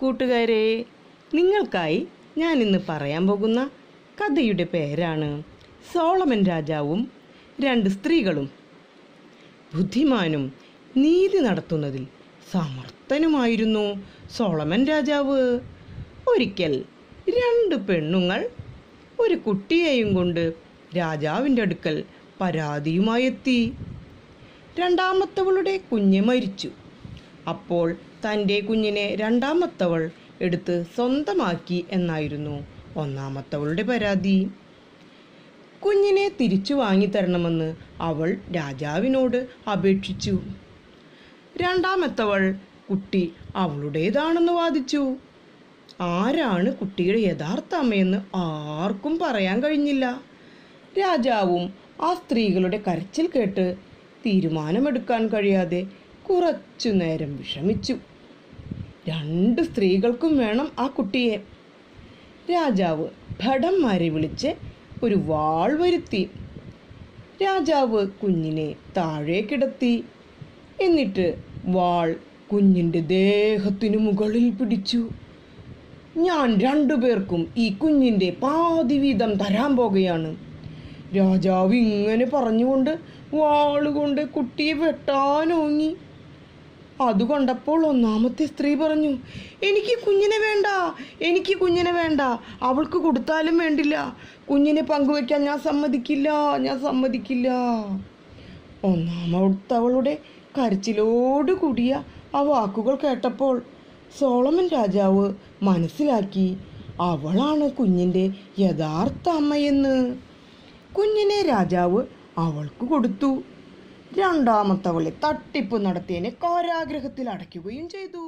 കൂട്ടുകാരെ നിങ്ങൾക്കായി ഞാൻ ഇന്ന് പറയാൻ പോകുന്ന കഥയുടെ പേരാണ് സോളമൻ രാജാവും രണ്ട് സ്ത്രീകളും ബുദ്ധിമാനും നീതി നടത്തുന്നതിൽ സമർത്ഥനുമായിരുന്നു സോളമൻ രാജാവ് ഒരിക്കൽ രണ്ട് പെണ്ണുങ്ങൾ ഒരു കുട്ടിയെയും കൊണ്ട് രാജാവിൻ്റെ അടുക്കൽ പരാതിയുമായെത്തി എത്തി രണ്ടാമത്തവളുടെ കുഞ്ഞ് മരിച്ചു അപ്പോൾ തൻ്റെ കുഞ്ഞിനെ രണ്ടാമത്തവൾ എടുത്ത് സ്വന്തമാക്കി എന്നായിരുന്നു ഒന്നാമത്തവളുടെ പരാതി കുഞ്ഞിനെ തിരിച്ചു വാങ്ങിത്തരണമെന്ന് അവൾ രാജാവിനോട് അപേക്ഷിച്ചു രണ്ടാമത്തവൾ കുട്ടി അവളുടേതാണെന്ന് വാദിച്ചു ആരാണ് കുട്ടിയുടെ യഥാർത്ഥ അമ്മയെന്ന് ആർക്കും പറയാൻ കഴിഞ്ഞില്ല രാജാവും ആ സ്ത്രീകളുടെ കരച്ചിൽ കേട്ട് തീരുമാനമെടുക്കാൻ കഴിയാതെ കുറച്ചു നേരം വിഷമിച്ചു രണ്ട് സ്ത്രീകൾക്കും വേണം ആ കുട്ടിയെ രാജാവ് ഭടന്മാരെ വിളിച്ച് ഒരു വാൾ വരുത്തി രാജാവ് കുഞ്ഞിനെ താഴെ കിടത്തി എന്നിട്ട് വാൾ കുഞ്ഞിൻ്റെ ദേഹത്തിനു മുകളിൽ പിടിച്ചു ഞാൻ രണ്ടുപേർക്കും ഈ കുഞ്ഞിൻ്റെ പാതി വീതം തരാൻ പോകുകയാണ് രാജാവ് ഇങ്ങനെ പറഞ്ഞുകൊണ്ട് വാളുകൊണ്ട് കുട്ടിയെ വെട്ടാനോങ്ങി അത് ഒന്നാമത്തെ സ്ത്രീ പറഞ്ഞു എനിക്ക് കുഞ്ഞിനെ വേണ്ട എനിക്ക് കുഞ്ഞിനെ വേണ്ട അവൾക്ക് കൊടുത്താലും വേണ്ടില്ല കുഞ്ഞിനെ പങ്കുവെക്കാൻ ഞാൻ സമ്മതിക്കില്ല ഞാൻ സമ്മതിക്കില്ല ഒന്നാമത്തവളുടെ കരച്ചിലോട് കൂടിയ ആ വാക്കുകൾ കേട്ടപ്പോൾ സോളമൻ രാജാവ് മനസ്സിലാക്കി അവളാണ് കുഞ്ഞിൻ്റെ യഥാർത്ഥ അമ്മയെന്ന് കുഞ്ഞിനെ രാജാവ് അവൾക്ക് കൊടുത്തു രണ്ടാമത്തെ വിളി തട്ടിപ്പ് നടത്തിയതിന് കാരാഗ്രഹത്തിൽ അടയ്ക്കുകയും ചെയ്തു